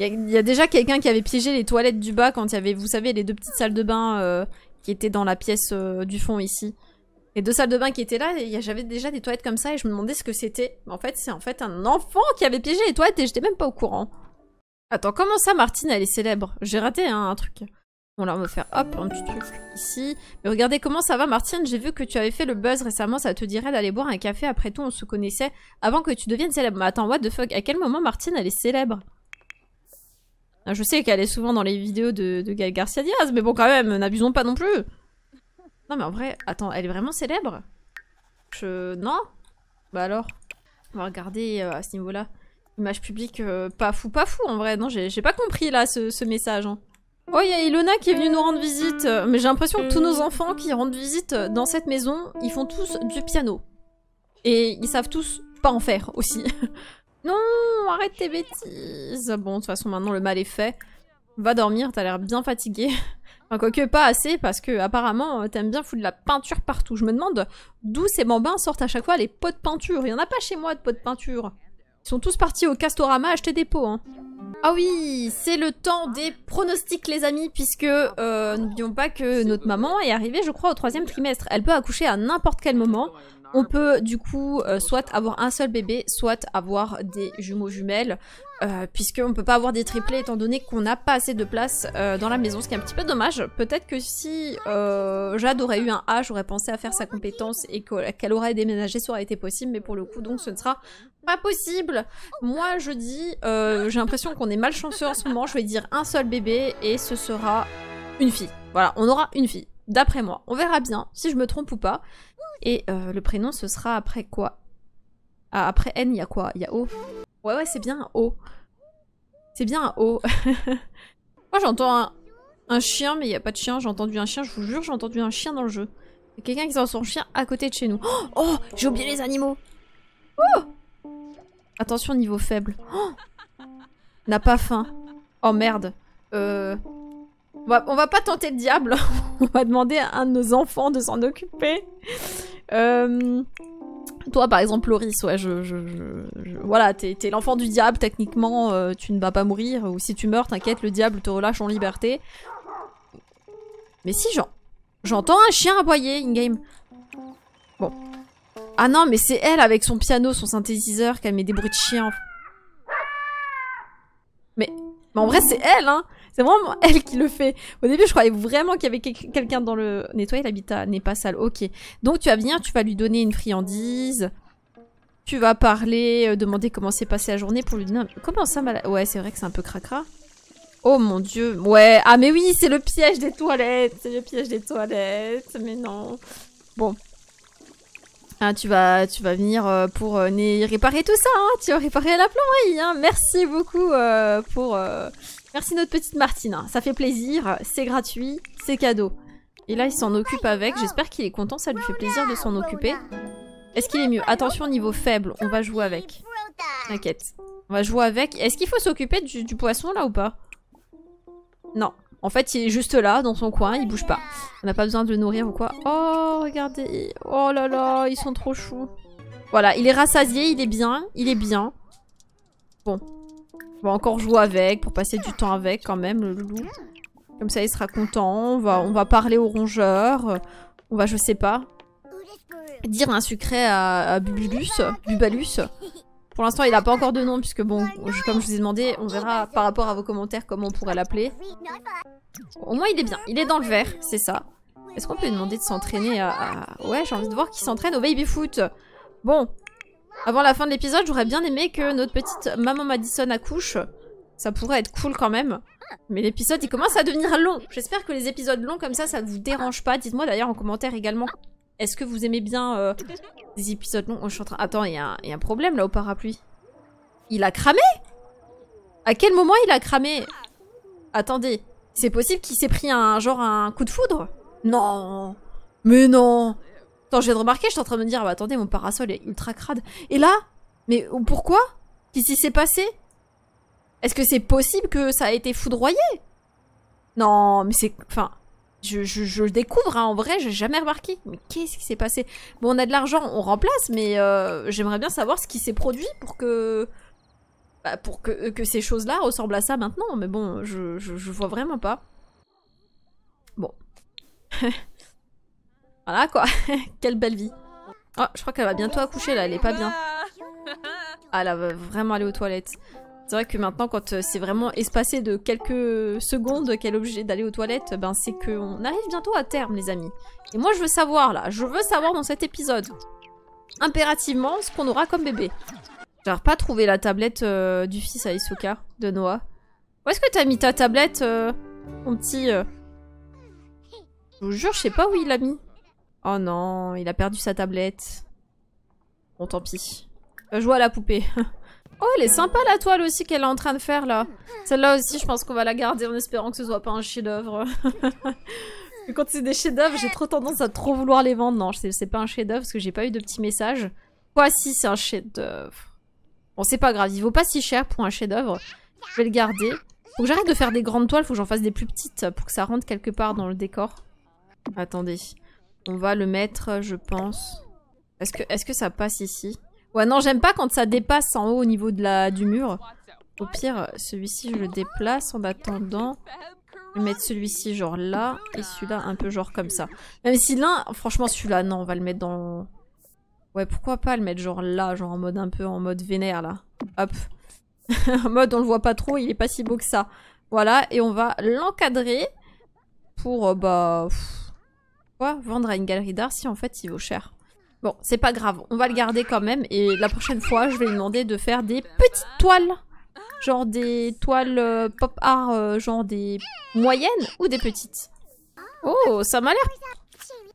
il y, a déjà quelqu'un qui avait piégé les toilettes du bas quand il y avait, vous savez, les deux petites salles de bain euh, qui étaient dans la pièce euh, du fond ici. Les deux salles de bain qui étaient là, j'avais déjà des toilettes comme ça et je me demandais ce que c'était. En fait, c'est en fait un enfant qui avait piégé les toilettes et j'étais même pas au courant. Attends, comment ça, Martine, elle est célèbre J'ai raté hein, un truc. on va faire hop, un petit truc ici. Mais regardez comment ça va, Martine. J'ai vu que tu avais fait le buzz récemment. Ça te dirait d'aller boire un café. Après tout, on se connaissait avant que tu deviennes célèbre. Mais attends, what the fuck À quel moment Martine, elle est célèbre ah, je sais qu'elle est souvent dans les vidéos de, de Garcia Diaz, mais bon, quand même, n'abusons pas non plus. Non, mais en vrai, attends, elle est vraiment célèbre Je. Non Bah alors On va regarder euh, à ce niveau-là. Image publique, euh, pas fou, pas fou en vrai. Non, j'ai pas compris là ce, message. Hein. Oh, il y a Ilona qui est venue nous rendre visite. Mais j'ai l'impression que tous nos enfants qui rendent visite dans cette maison, ils font tous du piano. Et ils savent tous pas en faire aussi. Non, arrête tes bêtises. Bon, de toute façon, maintenant le mal est fait. Va dormir, t'as l'air bien fatigué. Enfin, quoique pas assez, parce que apparemment, euh, t'aimes bien foutre de la peinture partout. Je me demande d'où ces bambins sortent à chaque fois les pots de peinture. Il y en a pas chez moi de pots de peinture. Ils sont tous partis au Castorama acheter des pots, hein. Ah oui, c'est le temps des pronostics les amis, puisque euh, n'oublions pas que notre maman est arrivée je crois au troisième trimestre. Elle peut accoucher à n'importe quel moment. On peut du coup euh, soit avoir un seul bébé, soit avoir des jumeaux jumelles, euh, puisqu'on ne peut pas avoir des triplés étant donné qu'on n'a pas assez de place dans la maison, ce qui est un petit peu dommage. Peut-être que si Jade aurait eu un A, j'aurais pensé à faire sa compétence et qu'elle aurait déménagé, ça aurait été possible, mais pour le coup donc ce ne sera pas possible Moi, je dis, euh, j'ai l'impression qu'on est malchanceux en ce moment, je vais dire un seul bébé et ce sera une fille. Voilà, on aura une fille, d'après moi. On verra bien si je me trompe ou pas. Et euh, le prénom, ce sera après quoi ah, Après N, il y a quoi Il y a O. Ouais, ouais, c'est bien un O. C'est bien un O. moi, j'entends un, chien, mais il n'y a pas de chien. J'ai entendu un chien, je vous jure, j'ai entendu un chien dans le jeu. quelqu'un qui sent son chien à côté de chez nous. Oh, oh J'ai oublié les animaux Oh Attention niveau faible. Oh N'a pas faim. Oh merde. Euh, on va, pas tenter le diable. on va demander à un de nos enfants de s'en occuper. Euh, toi, par exemple, Loris, ouais, je, voilà, t'es l'enfant du diable, techniquement, euh, tu ne vas pas mourir, ou si tu meurs, t'inquiète, le diable te relâche en liberté. Mais si, j'entends un chien aboyer in-game. Bon, ah non, mais c'est elle avec son piano, son synthétiseur, qu'elle met des bruits de chien. Mais, en vrai, c'est elle, hein C'est vraiment elle qui le fait. Au début, je croyais vraiment qu'il y avait quelqu'un dans le... Nettoyer l'habitat n'est pas sale. Ok. Donc tu vas venir, tu vas lui donner une friandise. Tu vas parler, euh, demander comment s'est passée la journée pour lui dire... Comment ça, mal... Ouais, c'est vrai que c'est un peu cracra. Oh mon dieu. Ouais. Ah mais oui, c'est le piège des toilettes. C'est le piège des toilettes. Mais non. Bon. Hein, tu vas, tu vas venir euh, pour euh, réparer tout ça. Hein. tu vas réparer la plomberie. Hein. merci beaucoup euh, pour. Merci notre petite Martine. ça fait plaisir. C'est gratuit. C'est cadeau. Et là, il s'en occupe avec. J'espère qu'il est content. Ça lui fait plaisir de s'en occuper. Est-ce qu'il est mieux Attention, niveau faible. On va jouer avec. T'inquiète. On va jouer avec. Est-ce qu'il faut s'occuper du, du poisson là ou pas Non. En fait, il est juste là, dans son coin, il bouge pas. On n'a pas besoin de le nourrir ou quoi. Oh, regardez. Oh là là, ils sont trop choux. Voilà, il est rassasié, il est bien, il est bien. Bon. On va encore jouer avec, pour passer du temps avec quand même, le loulou. Comme ça, il sera content. On va, on va parler aux rongeurs. On va, je sais pas, dire un secret à, à Bubulus, Bubalus. Pour l'instant, il n'a pas encore de nom, puisque bon, comme je vous ai demandé, on verra par rapport à vos commentaires comment on pourrait l'appeler. Au moins, il est bien. Il est dans le vert, c'est ça. Est-ce qu'on peut demander de s'entraîner à... Ouais, j'ai envie de voir qu'il s'entraîne au baby-foot. Bon. Avant la fin de l'épisode, j'aurais bien aimé que notre petite maman Madison accouche. Ça pourrait être cool quand même. Mais l'épisode, il commence à devenir long. J'espère que les épisodes longs comme ça, ça ne vous dérange pas. Dites-moi d'ailleurs en commentaire également est-ce que vous aimez bien des euh, épisodes longs oh, je suis en train... Attends, il y, a un problème là au parapluie. Il a cramé À quel moment il a cramé Attendez, c'est possible qu'il s'est pris un genre un coup de foudre Non Mais non Attends, je viens de remarquer, je suis en train de me dire, bah, attendez, mon parasol est ultra crade. Et là Mais pourquoi Qu'est-ce qui s'est passé Est-ce que c'est possible que ça a été foudroyé Non, mais c'est... Enfin... Je, le découvre, hein. en vrai, j'ai jamais remarqué. Mais qu'est-ce qui s'est passé Bon, on a de l'argent, on remplace, mais euh, j'aimerais bien savoir ce qui s'est produit pour que. Bah, pour que, euh, que ces choses-là ressemblent à ça maintenant. Mais bon, je, je, vois vraiment pas. Bon. voilà quoi. Quelle belle vie. Oh, je crois qu'elle va bientôt accoucher là, elle est pas bien. Ah, elle va vraiment aller aux toilettes. C'est vrai que maintenant, quand euh, c'est vraiment espacé de quelques secondes qu'elle est obligée d'aller aux toilettes, ben c'est qu'on arrive bientôt à terme, les amis. Et moi, je veux savoir, là. Je veux savoir dans cet épisode, impérativement, ce qu'on aura comme bébé. J'ai pas trouvé la tablette euh, du fils à de Noah. Où est-ce que t'as mis ta tablette, euh, mon petit... Je vous jure, je sais pas où il l'a mis. Oh non, il a perdu sa tablette. Bon, tant pis. joue à la poupée. Oh, elle est sympa la toile aussi qu'elle est en train de faire là. Celle-là aussi, je pense qu'on va la garder en espérant que ce soit pas un chef-d'œuvre. quand c'est des chefs-d'œuvre, j'ai trop tendance à trop vouloir les vendre. Non, c'est pas un chef-d'œuvre parce que j'ai pas eu de petits messages. Quoi si c'est un chef-d'œuvre Bon, c'est pas grave, il vaut pas si cher pour un chef-d'œuvre. Je vais le garder. Faut que j'arrête de faire des grandes toiles, faut que j'en fasse des plus petites pour que ça rentre quelque part dans le décor. Attendez. On va le mettre, je pense. Est-ce que, est -ce que ça passe ici Ouais, non, j'aime pas quand ça dépasse en haut au niveau de la, du mur. Au pire, celui-ci, je le déplace en attendant. Je vais mettre celui-ci genre là et celui-là un peu genre comme ça. Même si l'un, franchement, celui-là, non, on va le mettre dans... Ouais, pourquoi pas le mettre genre là, genre en mode un peu en mode vénère là. Hop. en mode on le voit pas trop, il est pas si beau que ça. Voilà, et on va l'encadrer pour, euh, bah... quoi Vendre à une galerie d'art si en fait il vaut cher. Bon, c'est pas grave, on va le garder quand même. Et la prochaine fois, je vais lui demander de faire des petites toiles. Genre des toiles euh, pop art, euh, genre des moyennes ou des petites. Oh, ça m'a l'air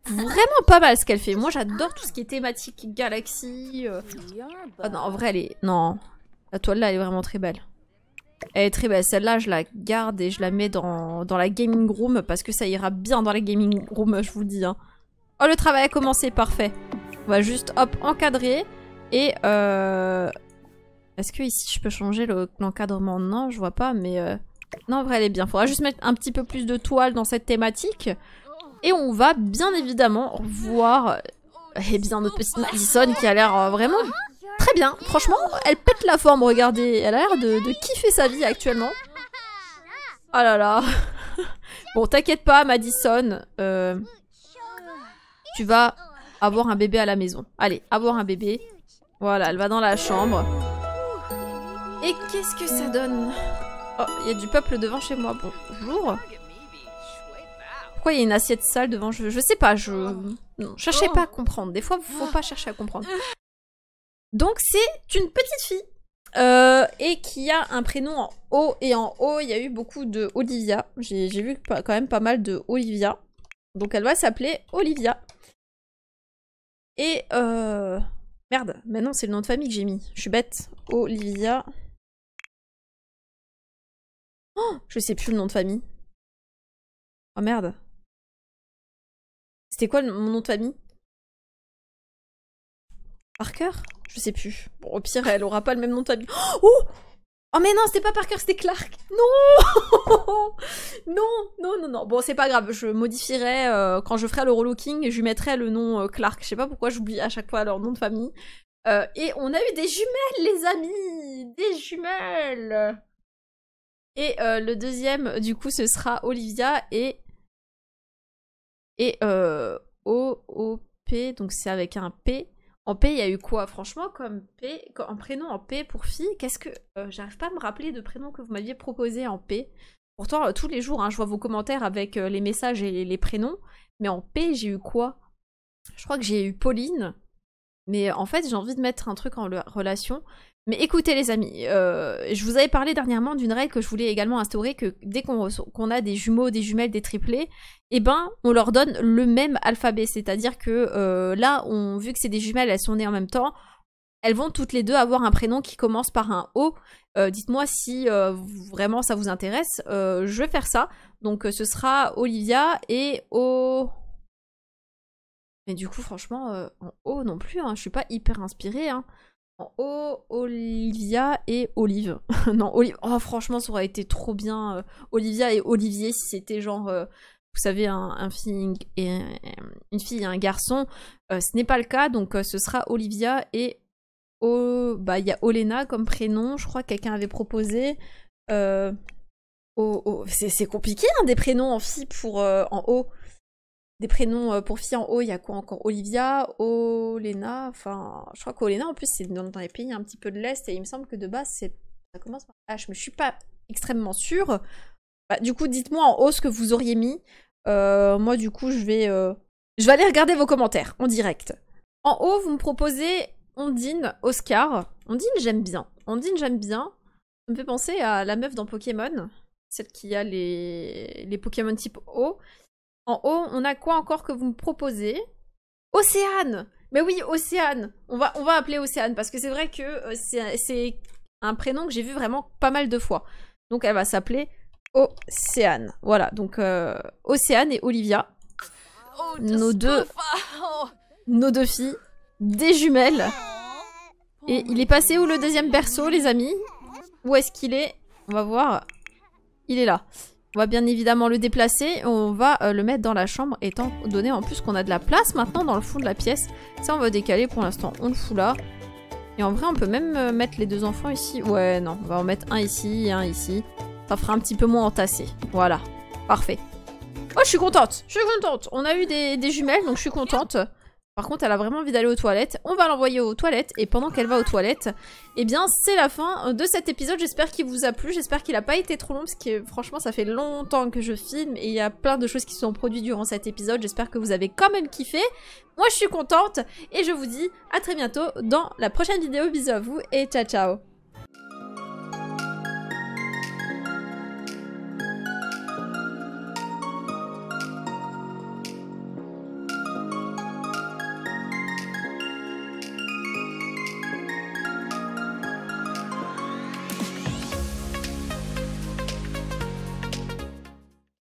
vraiment pas mal ce qu'elle fait. Moi, j'adore tout ce qui est thématique, galaxie. Euh. Ah non, en vrai, elle est... Non, la toile là, elle est vraiment très belle. Elle est très belle. Celle-là, je la garde et je la mets dans, la gaming room parce que ça ira bien dans la gaming room, je vous dis. Hein. Oh, le travail a commencé, parfait. On va juste, hop, encadrer. Et... Euh... Est-ce que ici je peux changer l'encadrement Non, je vois pas, mais... Euh, non, en vrai, elle est bien. Faudra juste mettre un petit peu plus de toile dans cette thématique. Et on va bien évidemment voir... Eh bien, notre petite Madison qui a l'air euh, vraiment très bien. Franchement, elle pète la forme, regardez. Elle a l'air de, kiffer sa vie actuellement. oh là là. bon, t'inquiète pas, Madison. Euh, tu vas avoir un bébé à la maison. Allez, avoir un bébé. Voilà, elle va dans la chambre. Et qu'est-ce que ça donne Oh, il y a du peuple devant chez moi. Bonjour. Pourquoi il y a une assiette sale devant je... je sais pas, je... Non, cherchez pas à comprendre. Des fois, faut pas chercher à comprendre. Donc, c'est une petite fille. Euh, et qui a un prénom en O. Et en O, il y a eu beaucoup de Olivia. J'ai vu quand même pas mal de Olivia. Donc elle va s'appeler Olivia. Et euh, Merde, maintenant c'est le nom de famille que j'ai mis. Je suis bête. Olivia. Oh, je sais plus le nom de famille. Oh merde. C'était quoi mon nom de famille Parker Je sais plus. Bon, au pire, elle aura pas le même nom de famille. Oh Oh mais non, c'était pas Parker, c'était Clark. Non, non, non, non, non. Bon, c'est pas grave. Je modifierai euh, quand je ferai le relooking, je lui mettrai le nom euh, Clark. Je sais pas pourquoi j'oublie à chaque fois leur nom de famille. Euh, et on a eu des jumelles, les amis, des jumelles. Et le deuxième, du coup, ce sera Olivia et et O O P. Donc c'est avec un P en P, il y a eu quoi Franchement, comme P, en prénom en P pour fille, qu'est-ce que. Euh, j'arrive pas à me rappeler de prénom que vous m'aviez proposé en P. Pourtant, euh, tous les jours, hein, je vois vos commentaires avec euh, les messages et les prénoms. Mais en P, j'ai eu quoi Je crois que j'ai eu Pauline. Mais en fait, j'ai envie de mettre un truc en relation. Mais écoutez les amis, euh, je vous avais parlé dernièrement d'une règle que je voulais également instaurer, que dès qu'on a des jumeaux, des jumelles, des triplés, eh ben on leur donne le même alphabet. C'est-à-dire que euh, là, on, vu que c'est des jumelles, elles sont nées en même temps, elles vont toutes les deux avoir un prénom qui commence par un O. Euh, dites-moi si vraiment ça vous intéresse. je vais faire ça. Donc ce sera Olivia et O... Mais du coup franchement, en O non plus, hein, je suis pas hyper inspirée. Hein haut, Olivia et Olive. non, Olive. Oh, franchement, ça aurait été trop bien. Euh, Olivia et Olivier, si c'était genre, euh, vous savez, un, un et une fille et un garçon. Euh, ce n'est pas le cas, donc ce sera Olivia et. Oh, bah, il y a Olena comme prénom. Je crois que quelqu'un avait proposé. Oh, oh. C'est compliqué, hein, des prénoms en fille pour. en haut des prénoms euh, pour filles en haut, il y a quoi encore Olivia, Olena, enfin, je crois qu'Olena en plus c'est dans, les pays un petit peu de l'Est et il me semble que de base c'est ça commence par H, mais je suis pas extrêmement sûre. Bah, du coup, dites-moi en haut ce que vous auriez mis. Euh, moi, du coup, je vais, euh, je vais aller regarder vos commentaires en direct. En haut, vous me proposez Ondine, Oscar. Ondine, j'aime bien. Ondine, j'aime bien. Ça me fait penser à la meuf dans Pokémon, celle qui a les, les Pokémon type O. En haut, on a quoi encore que vous me proposez Océane Mais oui, Océane on va, on va appeler Océane, parce que c'est vrai que euh, c'est un prénom que j'ai vu vraiment pas mal de fois. Donc elle va s'appeler Océane. Voilà, donc euh, Océane et Olivia. Oh, nos deux, nos deux filles, des jumelles. Et il est passé où le deuxième berceau, les amis Où est-ce qu'il est On va voir. Il est là. On va bien évidemment le déplacer, on va euh, le mettre dans la chambre, étant donné en plus qu'on a de la place maintenant dans le fond de la pièce. Ça, on va décaler pour l'instant, on le fout là. Et en vrai, on peut même euh, mettre les deux enfants ici. Ouais, non, on va en mettre un ici et un ici. Ça fera un petit peu moins entassé. Voilà, parfait. Oh, je suis contente, je suis contente. On a eu des, des jumelles, donc je suis contente. Par contre, elle a vraiment envie d'aller aux toilettes. On va l'envoyer aux toilettes. Et pendant qu'elle va aux toilettes, eh bien, c'est la fin euh, de cet épisode. J'espère qu'il vous a plu. J'espère qu'il n'a pas été trop long. Parce que franchement, ça fait longtemps que je filme. Et il y a plein de choses qui se sont produites durant cet épisode. J'espère que vous avez quand même kiffé. Moi, je suis contente. Et je vous dis à très bientôt dans la prochaine vidéo. Bisous à vous et ciao ciao.